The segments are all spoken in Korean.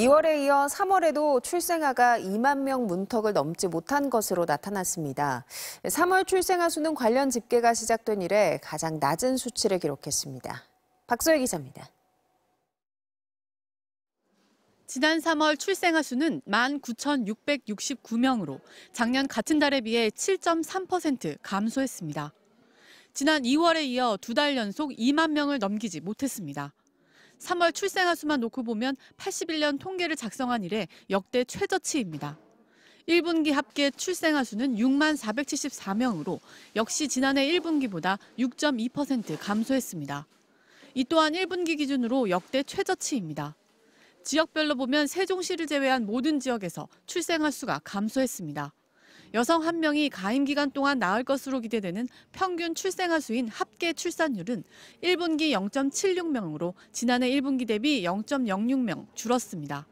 2월에 이어 3월에도 출생아가 2만 명 문턱을 넘지 못한 것으로 나타났습니다. 3월 출생아 수는 관련 집계가 시작된 이래 가장 낮은 수치를 기록했습니다. 박소희 기자입니다. 지난 3월 출생아 수는 19,669명으로 작년 같은 달에 비해 7.3% 감소했습니다. 지난 2월에 이어 두 달 연속 2만 명을 넘기지 못했습니다. 3월 출생아 수만 놓고 보면 81년 통계를 작성한 이래 역대 최저치입니다. 1분기 합계 출생아 수는 6만 474명으로 역시 지난해 1분기보다 6.2% 감소했습니다. 이 또한 1분기 기준으로 역대 최저치입니다. 지역별로 보면 세종시를 제외한 모든 지역에서 출생아 수가 감소했습니다. 여성 한 명이 가임 기간 동안 낳을 것으로 기대되는 평균 출생아 수인 합계 출산율은 1분기 0.76명으로 지난해 1분기 대비 0.06명 줄었습니다.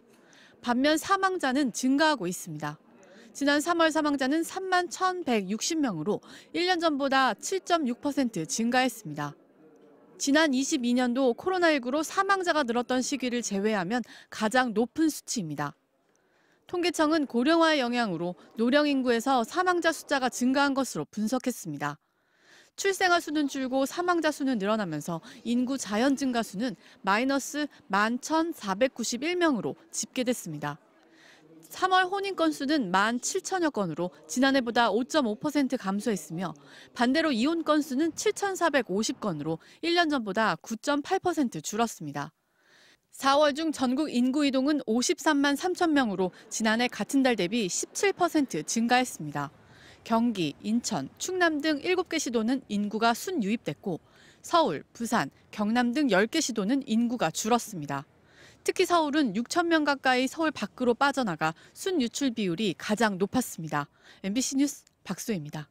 반면 사망자는 증가하고 있습니다. 지난 3월 사망자는 3만 1,160명으로 1년 전보다 7.6% 증가했습니다. 지난 22년도 코로나19로 사망자가 늘었던 시기를 제외하면 가장 높은 수치입니다. 통계청은 고령화의 영향으로 노령 인구에서 사망자 숫자가 증가한 것으로 분석했습니다. 출생아 수는 줄고 사망자 수는 늘어나면서 인구 자연 증가 수는 마이너스 11,491명으로 집계됐습니다. 3월 혼인 건수는 1 7천여 건으로 지난해보다 5.5% 감소했으며 반대로 이혼 건수는 7,450건으로 1년 전보다 9.8% 줄었습니다. 4월 중 전국 인구 이동은 53만 3천 명으로 지난해 같은 달 대비 17% 증가했습니다. 경기, 인천, 충남 등 7개 시도는 인구가 순유입됐고 서울, 부산, 경남 등 10개 시도는 인구가 줄었습니다. 특히 서울은 6천 명 가까이 서울 밖으로 빠져나가 순유출 비율이 가장 높았습니다. MBC 뉴스 박수입니다